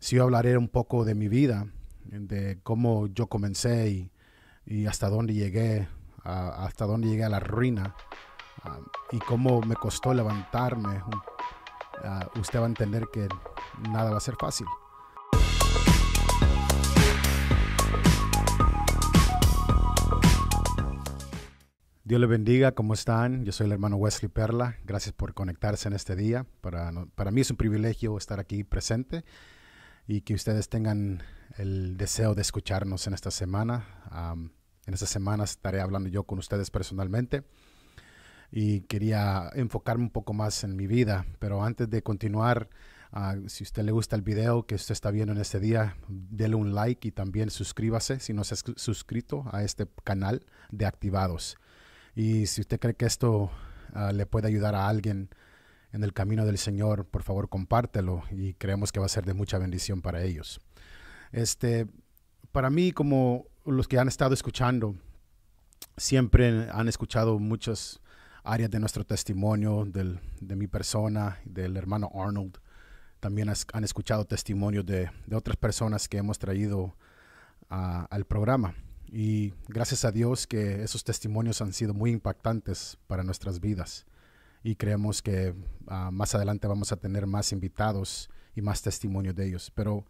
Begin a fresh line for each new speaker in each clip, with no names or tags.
si yo hablaré un poco de mi vida, de cómo yo comencé y, hasta dónde llegué, hasta dónde llegué a la ruina y cómo me costó levantarme, usted va a entender que nada va a ser fácil. Dios le bendiga, ¿cómo están? Yo soy el hermano Wesley Perla, gracias por conectarse en este día. Para, para mí es un privilegio estar aquí presente y que ustedes tengan el deseo de escucharnos en esta semana. en esta semana estaré hablando yo con ustedes personalmente y quería enfocarme un poco más en mi vida, pero antes de continuar, ah, si usted le gusta el video que usted está viendo en este día, déle un like y también suscríbase si no se ha suscrito a este canal de Activados. Y si usted cree que esto ah, le puede ayudar a alguien, en el camino del Señor, por favor compártelo y creemos que va a ser de mucha bendición para ellos. Este, para mí, como los que han estado escuchando, siempre han escuchado muchas áreas de nuestro testimonio, de mi persona, del hermano Arnold. También han escuchado testimonios de, otras personas que hemos traído al programa. Y gracias a Dios que esos testimonios han sido muy impactantes para nuestras vidas y creemos que ah, más adelante vamos a tener más invitados y más testimonio de ellos. Pero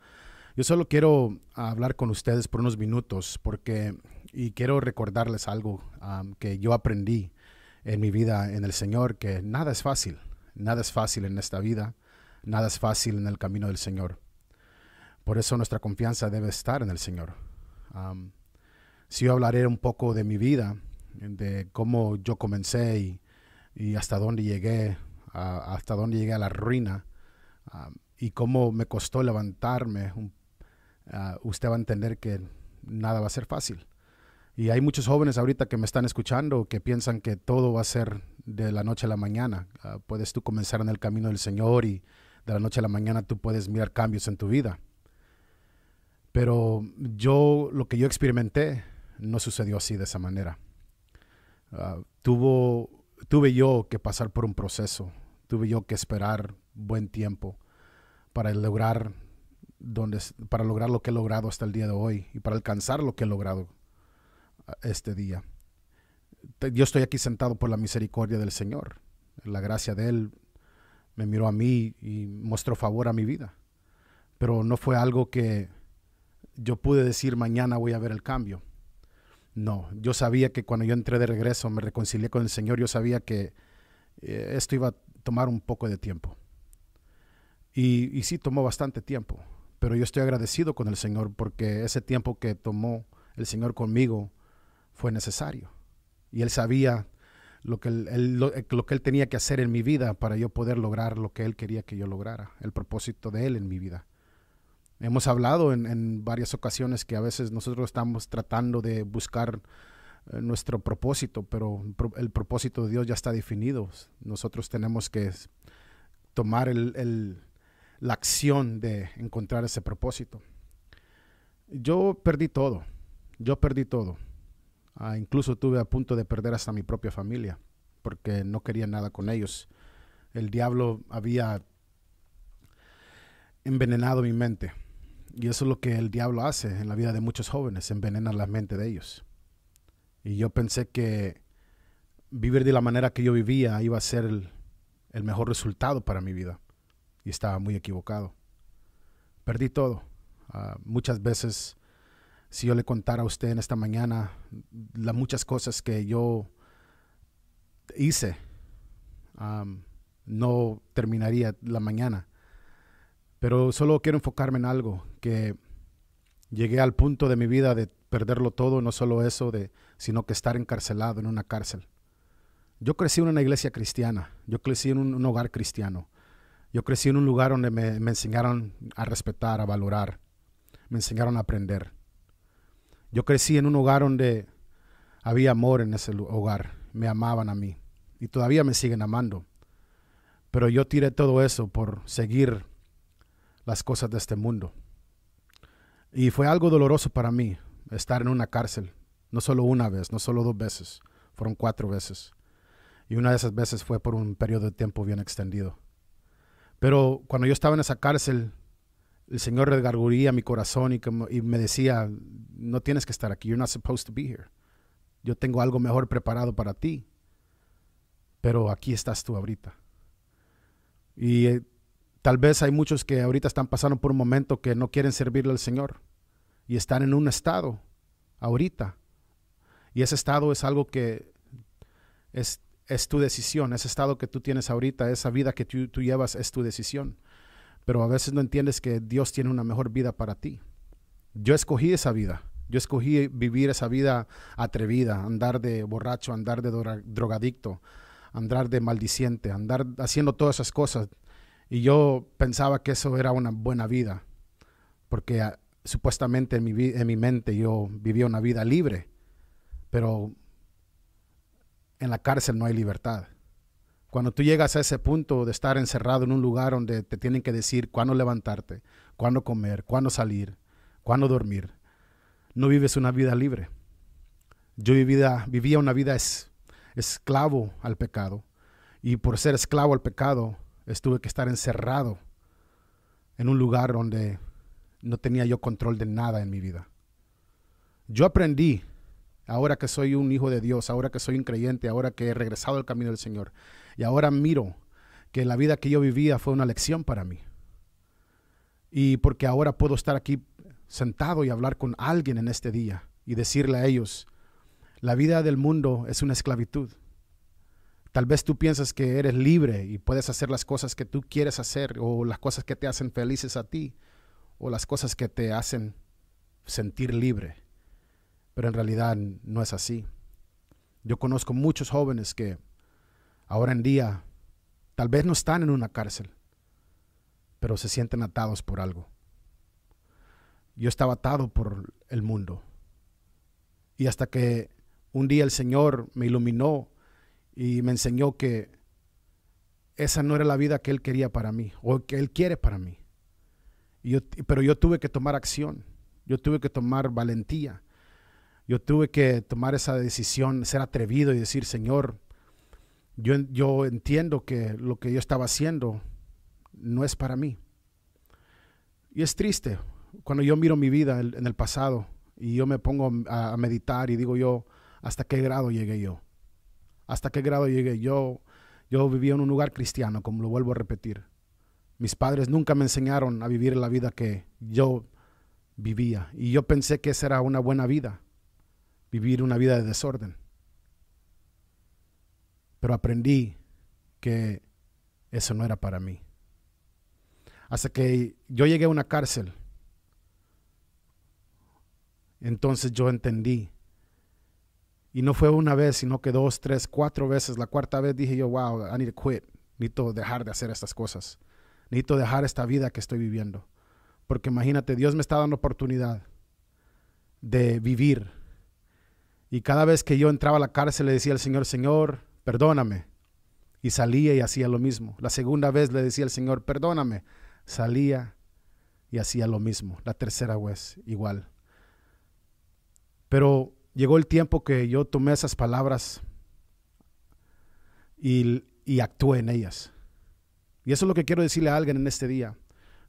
yo solo quiero hablar con ustedes por unos minutos porque y quiero recordarles algo ah, que yo aprendí en mi vida en el Señor, que nada es fácil, nada es fácil en esta vida, nada es fácil en el camino del Señor. Por eso nuestra confianza debe estar en el Señor. Ah, si yo hablaré un poco de mi vida, de cómo yo comencé y y hasta dónde llegué, hasta dónde llegué a la ruina y cómo me costó levantarme, ah, usted va a entender que nada va a ser fácil. Y hay muchos jóvenes ahorita que me están escuchando que piensan que todo va a ser de la noche a la mañana. Ah, puedes tú comenzar en el camino del Señor y de la noche a la mañana tú puedes mirar cambios en tu vida. Pero yo, lo que yo experimenté, no sucedió así de esa manera. Ah, tuvo tuve yo que pasar por un proceso, tuve yo que esperar buen tiempo para lograr donde, para lograr lo que he logrado hasta el día de hoy y para alcanzar lo que he logrado ah, este día. Yo estoy aquí sentado por la misericordia del Señor. La gracia de Él me miró a mí y mostró favor a mi vida. Pero no fue algo que yo pude decir mañana voy a ver el cambio. No, yo sabía que cuando yo entré de regreso, me reconcilié con el Señor, yo sabía que eh, esto iba a tomar un poco de tiempo. Y, sí tomó bastante tiempo, pero yo estoy agradecido con el Señor porque ese tiempo que tomó el Señor conmigo fue necesario. Y Él sabía lo que él, eh, lo que él tenía que hacer en mi vida para yo poder lograr lo que Él quería que yo lograra, el propósito de Él en mi vida. Hemos hablado en, varias ocasiones que a veces nosotros estamos tratando de buscar eh, nuestro propósito, pero el propósito de Dios ya está definido. Nosotros tenemos que tomar la acción de encontrar ese propósito. Yo perdí todo, yo perdí todo. Ah, incluso tuve a punto de perder hasta mi propia familia, porque no quería nada con ellos. El diablo había envenenado mi mente y eso es lo que el diablo hace en la vida de muchos jóvenes, envenena la mente de ellos. Y yo pensé que vivir de la manera que yo vivía iba a ser el, mejor resultado para mi vida. Y estaba muy equivocado. Perdí todo. Ah, muchas veces, si yo le contara a usted en esta mañana las muchas cosas que yo hice, no terminaría la mañana. Pero solo quiero enfocarme en algo, que llegué al punto de mi vida de perderlo todo, no solo eso, sino que estar encarcelado en una cárcel. Yo crecí en una iglesia cristiana, yo crecí en un, hogar cristiano, yo crecí en un lugar donde me, me enseñaron a respetar, a valorar, me enseñaron a aprender. Yo crecí en un hogar donde había amor en ese hogar, me amaban a mí y todavía me siguen amando. Pero yo tiré todo eso por seguir las cosas de este mundo. Y fue algo doloroso para mí estar en una cárcel, no solo una vez, no solo dos veces, fueron cuatro veces. Y una de esas veces fue por un periodo de tiempo bien extendido. Pero cuando yo estaba en esa cárcel, el Señor regarguría mi corazón y, y me decía, no tienes que estar aquí, you're not supposed to be here. Yo tengo algo mejor preparado para ti, pero aquí estás tú ahorita. Y eh, Tal vez hay muchos que ahorita están pasando por un momento que no quieren servirle al Señor y están en un estado ahorita. Y ese estado es algo que es, tu decisión, ese estado que tú tienes ahorita, esa vida que tú, tú llevas es tu decisión. Pero a veces no entiendes que Dios tiene una mejor vida para ti. Yo escogí esa vida. Yo escogí vivir esa vida atrevida, andar de borracho, andar de drogadicto, andar de maldiciente, andar haciendo todas esas cosas y yo pensaba que eso era una buena vida, porque ah, supuestamente en mi, mente yo vivía una vida libre, pero en la cárcel no hay libertad. Cuando tú llegas a ese punto de estar encerrado en un lugar donde te tienen que decir cuándo levantarte, cuándo comer, cuándo salir, cuándo dormir, no vives una vida libre. Yo vivía, vivía una vida es, esclavo al pecado y por ser esclavo al pecado Estuve que estar encerrado en un lugar donde no tenía yo control de nada en mi vida. Yo aprendí, ahora que soy un hijo de Dios, ahora que soy un creyente, ahora que he regresado al camino del Señor, y ahora miro que la vida que yo vivía fue una lección para mí. Y porque ahora puedo estar aquí sentado y hablar con alguien en este día y decirle a ellos, la vida del mundo es una esclavitud. Tal vez tú piensas que eres libre y puedes hacer las cosas que tú quieres hacer o las cosas que te hacen felices a ti o las cosas que te hacen sentir libre. Pero en realidad no es así. Yo conozco muchos jóvenes que ahora en día tal vez no están en una cárcel, pero se sienten atados por algo. Yo estaba atado por el mundo. Y hasta que un día el Señor me iluminó y me enseñó que esa no era la vida que Él quería para mí o que Él quiere para mí. pero yo tuve que tomar acción, yo tuve que tomar valentía, yo tuve que tomar esa decisión, ser atrevido y decir, Señor, yo, yo entiendo que lo que yo estaba haciendo no es para mí. Y es triste cuando yo miro mi vida en el pasado y yo me pongo a meditar y digo yo, ¿hasta qué grado llegué yo? hasta qué grado llegué. Yo, yo vivía en un lugar cristiano, como lo vuelvo a repetir. Mis padres nunca me enseñaron a vivir la vida que yo vivía. Y yo pensé que esa era una buena vida, vivir una vida de desorden. Pero aprendí que eso no era para mí. Hasta que yo llegué a una cárcel, entonces yo entendí y no fue una vez, sino que dos, tres, cuatro veces. La cuarta vez dije yo, wow, I need to quit. Necesito dejar de hacer estas cosas. Necesito dejar esta vida que estoy viviendo. Porque imagínate, Dios me está dando oportunidad de vivir. Y cada vez que yo entraba a la cárcel le decía al Señor, Señor, perdóname. Y salía y hacía lo mismo. La segunda vez le decía al Señor, perdóname. Salía y hacía lo mismo. La tercera vez, igual. Pero llegó el tiempo que yo tomé esas palabras y, y actué en ellas. Y eso es lo que quiero decirle a alguien en este día.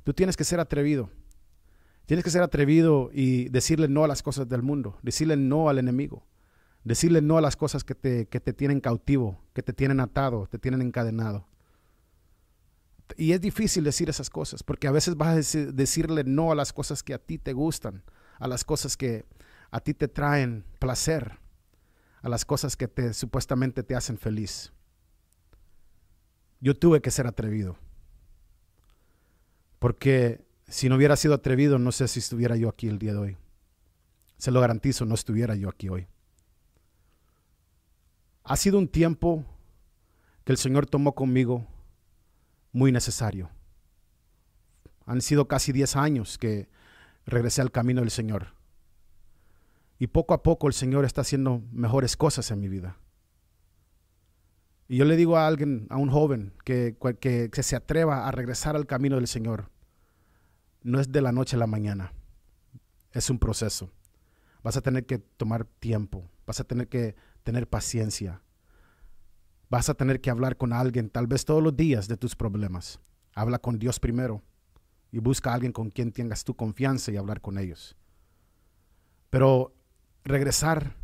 Tú tienes que ser atrevido. Tienes que ser atrevido y decirle no a las cosas del mundo, decirle no al enemigo, decirle no a las cosas que te, que te tienen cautivo, que te tienen atado, te tienen encadenado. Y es difícil decir esas cosas, porque a veces vas a decirle no a las cosas que a ti te gustan, a las cosas que, a ti te traen placer, a las cosas que te, supuestamente te hacen feliz. Yo tuve que ser atrevido, porque si no hubiera sido atrevido, no sé si estuviera yo aquí el día de hoy. Se lo garantizo, no estuviera yo aquí hoy. Ha sido un tiempo que el Señor tomó conmigo muy necesario. Han sido casi 10 años que regresé al camino del Señor. Y poco a poco el Señor está haciendo mejores cosas en mi vida. Y yo le digo a alguien, a un joven, que, se atreva a regresar al camino del Señor. No es de la noche a la mañana. Es un proceso. Vas a tener que tomar tiempo. Vas a tener que tener paciencia. Vas a tener que hablar con alguien, tal vez todos los días, de tus problemas. Habla con Dios primero y busca a alguien con quien tengas tu confianza y hablar con ellos. Pero regresar,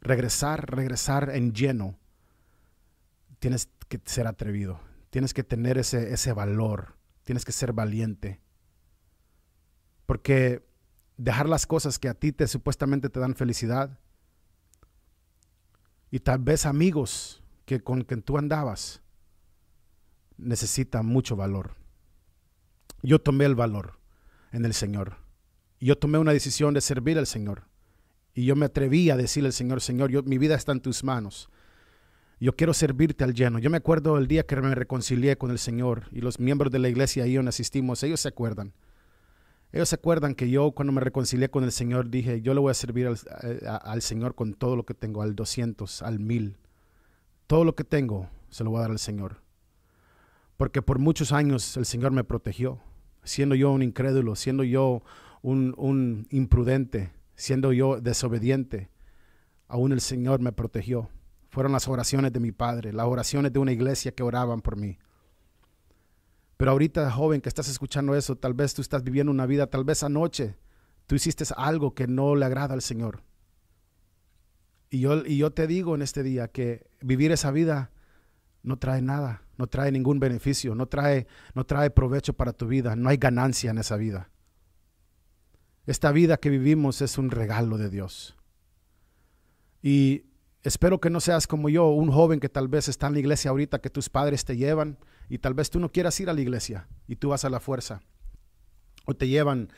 regresar, regresar en lleno, tienes que ser atrevido, tienes que tener ese, ese valor, tienes que ser valiente. Porque dejar las cosas que a ti te supuestamente te dan felicidad y tal vez amigos que con quien tú andabas necesita mucho valor. Yo tomé el valor en el Señor. Yo tomé una decisión de servir al Señor. Y yo me atreví a decirle al Señor, Señor, mi vida está en tus manos. Yo quiero servirte al lleno. Yo me acuerdo el día que me reconcilié con el Señor y los miembros de la iglesia ahí donde asistimos, ellos se acuerdan. Ellos se acuerdan que yo cuando me reconcilié con el Señor dije, yo le voy a servir al, Señor con todo lo que tengo, al 200, al 1000. Todo lo que tengo se lo voy a dar al Señor. Porque por muchos años el Señor me protegió, siendo yo un incrédulo, siendo yo un, un imprudente siendo yo desobediente, aún el Señor me protegió. Fueron las oraciones de mi padre, las oraciones de una iglesia que oraban por mí. Pero ahorita, joven, que estás escuchando eso, tal vez tú estás viviendo una vida, tal vez anoche tú hiciste algo que no le agrada al Señor. Y yo, y yo te digo en este día que vivir esa vida no trae nada, no trae ningún beneficio, no trae, no trae provecho para tu vida, no hay ganancia en esa vida. Esta vida que vivimos es un regalo de Dios. Y espero que no seas como yo, un joven que tal vez está en la iglesia ahorita, que tus padres te llevan y tal vez tú no quieras ir a la iglesia y tú vas a la fuerza o te llevan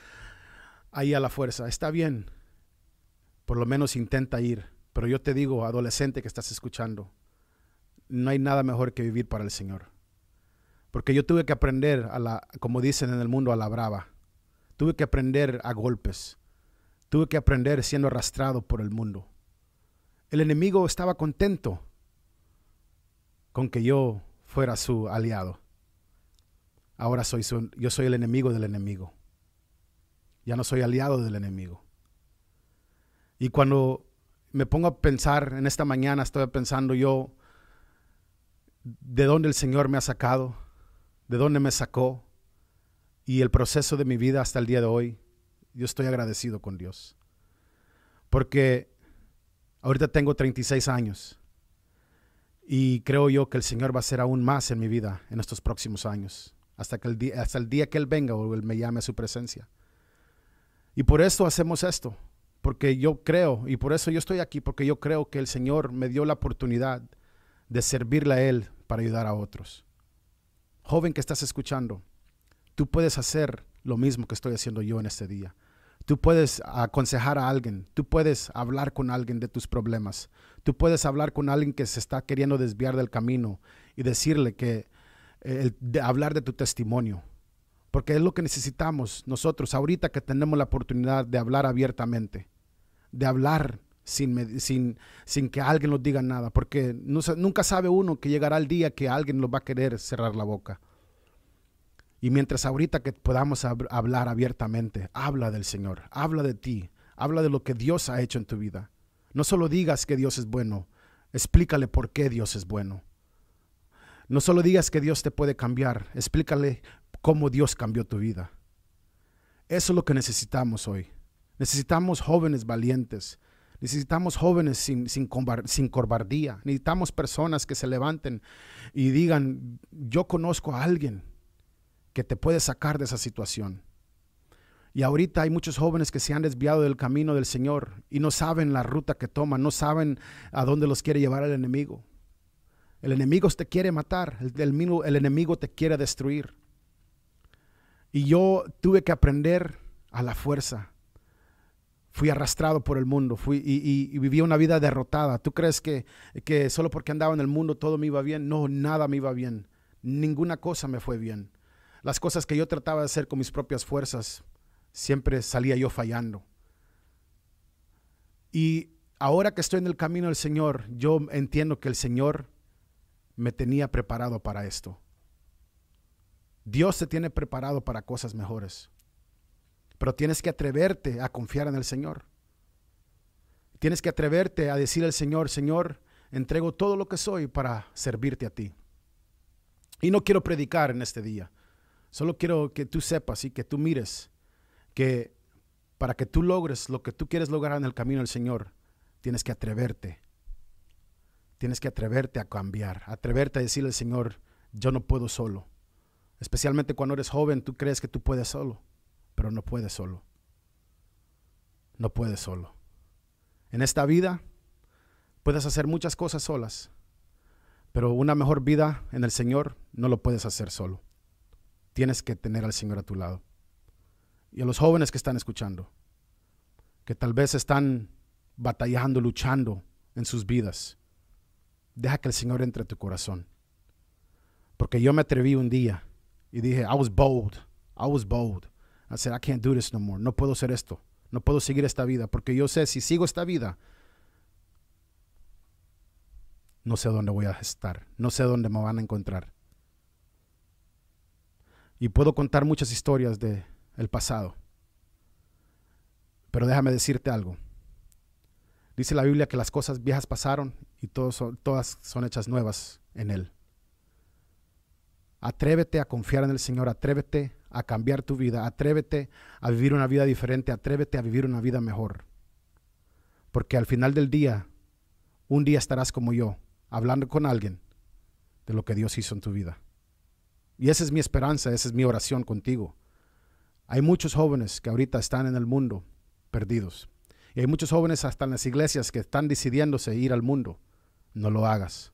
ahí a la fuerza. Está bien, por lo menos intenta ir. Pero yo te digo, adolescente que estás escuchando, no hay nada mejor que vivir para el Señor. Porque yo tuve que aprender, a la, como dicen en el mundo, a la brava. Tuve que aprender a golpes. Tuve que aprender siendo arrastrado por el mundo. El enemigo estaba contento con que yo fuera su aliado. Ahora soy yo soy el enemigo del enemigo. Ya no soy aliado del enemigo. Y cuando me pongo a pensar, en esta mañana estoy pensando yo, de dónde el Señor me ha sacado, de dónde me sacó, y el proceso de mi vida hasta el día de hoy, yo estoy agradecido con Dios. Porque ahorita tengo 36 años y creo yo que el Señor va a ser aún más en mi vida en estos próximos años, hasta, que el día, hasta el día que Él venga o Él me llame a su presencia. Y por esto hacemos esto, porque yo creo, y por eso yo estoy aquí, porque yo creo que el Señor me dio la oportunidad de servirle a Él para ayudar a otros. Joven que estás escuchando, Tú puedes hacer lo mismo que estoy haciendo yo en este día. Tú puedes aconsejar a alguien, tú puedes hablar con alguien de tus problemas, tú puedes hablar con alguien que se está queriendo desviar del camino y decirle que eh, hablar de tu testimonio, porque es lo que necesitamos nosotros ahorita que tenemos la oportunidad de hablar abiertamente, de hablar sin, sin, sin que alguien nos diga nada, porque nunca sabe uno que llegará el día que alguien nos va a querer cerrar la boca. Y mientras ahorita que podamos hablar abiertamente, habla del Señor, habla de ti, habla de lo que Dios ha hecho en tu vida. No solo digas que Dios es bueno, explícale por qué Dios es bueno. No solo digas que Dios te puede cambiar, explícale cómo Dios cambió tu vida. Eso es lo que necesitamos hoy. Necesitamos jóvenes valientes. Necesitamos jóvenes sin, sin, sin, cobardía. Necesitamos personas que se levanten y digan, yo conozco a alguien que te puede sacar de esa situación. Y ahorita hay muchos jóvenes que se han desviado del camino del Señor y no saben la ruta que toman, no saben a dónde los quiere llevar el enemigo. El enemigo te quiere matar, el, enemigo te quiere destruir. Y yo tuve que aprender a la fuerza. Fui arrastrado por el mundo fui, y, viví una vida derrotada. ¿Tú crees que, que solo porque andaba en el mundo todo me iba bien? No, nada me iba bien. Ninguna cosa me fue bien. Las cosas que yo trataba de hacer con mis propias fuerzas, siempre salía yo fallando. Y ahora que estoy en el camino del Señor, yo entiendo que el Señor me tenía preparado para esto. Dios te tiene preparado para cosas mejores. Pero tienes que atreverte a confiar en el Señor. Tienes que atreverte a decir al Señor, Señor, entrego todo lo que soy para servirte a ti. Y no quiero predicar en este día. Solo quiero que tú sepas y que tú mires que para que tú logres lo que tú quieres lograr en el camino del Señor, tienes que atreverte. Tienes que atreverte a cambiar, atreverte a decirle al Señor, yo no puedo solo. Especialmente cuando eres joven, tú crees que tú puedes solo, pero no puedes solo. No puedes solo. En esta vida puedes hacer muchas cosas solas, pero una mejor vida en el Señor no lo puedes hacer solo tienes que tener al Señor a tu lado. Y a los jóvenes que están escuchando, que tal vez están batallando, luchando en sus vidas, deja que el Señor entre a tu corazón. Porque yo me atreví un día y dije, I was bold, I was bold. I said, I can't do this no more, no puedo hacer esto, no puedo seguir esta vida, porque yo sé si sigo esta vida, no sé dónde voy a estar, no sé dónde me van a encontrar. Y puedo contar muchas historias del el pasado. Pero déjame decirte algo. Dice la Biblia que las cosas viejas pasaron y todas son hechas nuevas en Él. Atrévete a confiar en el Señor, atrévete a cambiar tu vida, atrévete a vivir una vida diferente, atrévete a vivir una vida mejor. Porque al final del día, un día estarás como yo, hablando con alguien de lo que Dios hizo en tu vida. Y esa es mi esperanza, esa es mi oración contigo. Hay muchos jóvenes que ahorita están en el mundo perdidos. Y hay muchos jóvenes hasta en las iglesias que están decidiéndose ir al mundo. No lo hagas.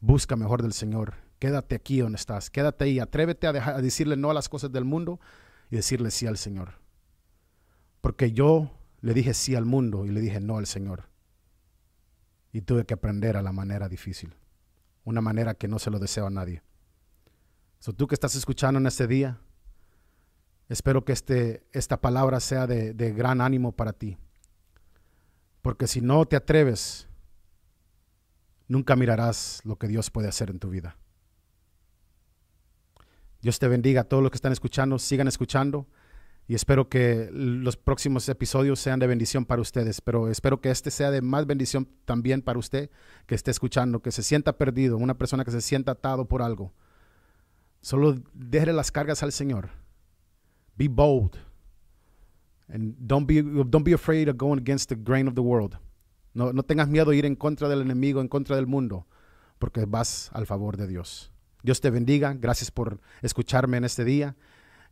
Busca mejor del Señor. Quédate aquí donde estás. Quédate ahí. Atrévete a, decirle no a las cosas del mundo y decirle sí al Señor. Porque yo le dije sí al mundo y le dije no al Señor. Y tuve que aprender a la manera difícil. Una manera que no se lo deseo a nadie. So, tú que estás escuchando en este día, espero que este, esta palabra sea de, de gran ánimo para ti. Porque si no te atreves, nunca mirarás lo que Dios puede hacer en tu vida. Dios te bendiga a todos los que están escuchando, sigan escuchando y espero que los próximos episodios sean de bendición para ustedes, pero espero que este sea de más bendición también para usted que esté escuchando, que se sienta perdido, una persona que se sienta atado por algo. Solo déjale las cargas al Señor. Be bold. And don't be, don't be afraid of going against the grain of the world. No, no tengas miedo de ir en contra del enemigo, en contra del mundo, porque vas al favor de Dios. Dios te bendiga. Gracias por escucharme en este día.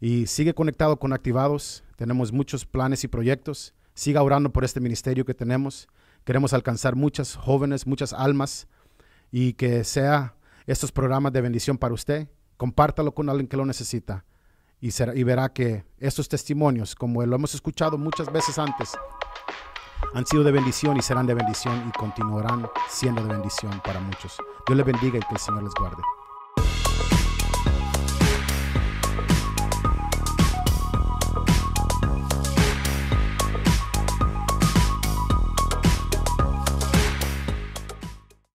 Y sigue conectado con Activados. Tenemos muchos planes y proyectos. Siga orando por este ministerio que tenemos. Queremos alcanzar muchas jóvenes, muchas almas y que sea estos programas de bendición para usted compártalo con alguien que lo necesita y, y verá que estos testimonios, como lo hemos escuchado muchas veces antes, han sido de bendición y serán de bendición y continuarán siendo de bendición para muchos. Dios les bendiga y que el Señor les guarde.